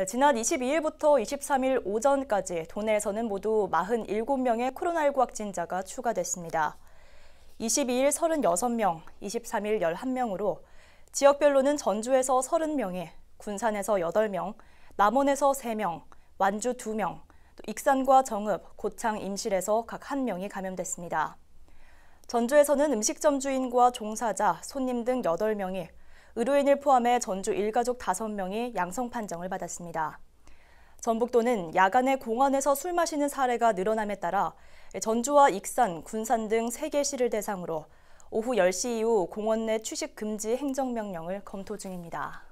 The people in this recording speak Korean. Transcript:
네, 지난 22일부터 23일 오전까지 도내에서는 모두 47명의 코로나19 확진자가 추가됐습니다. 22일 36명, 23일 11명으로 지역별로는 전주에서 30명이, 군산에서 8명, 남원에서 3명, 완주 2명, 익산과 정읍, 고창 임실에서 각 1명이 감염됐습니다. 전주에서는 음식점 주인과 종사자, 손님 등 8명이 의료인을 포함해 전주 일가족 5명이 양성 판정을 받았습니다. 전북도는 야간에 공원에서 술 마시는 사례가 늘어남에 따라 전주와 익산, 군산 등 3개시를 대상으로 오후 10시 이후 공원 내 취식 금지 행정명령을 검토 중입니다.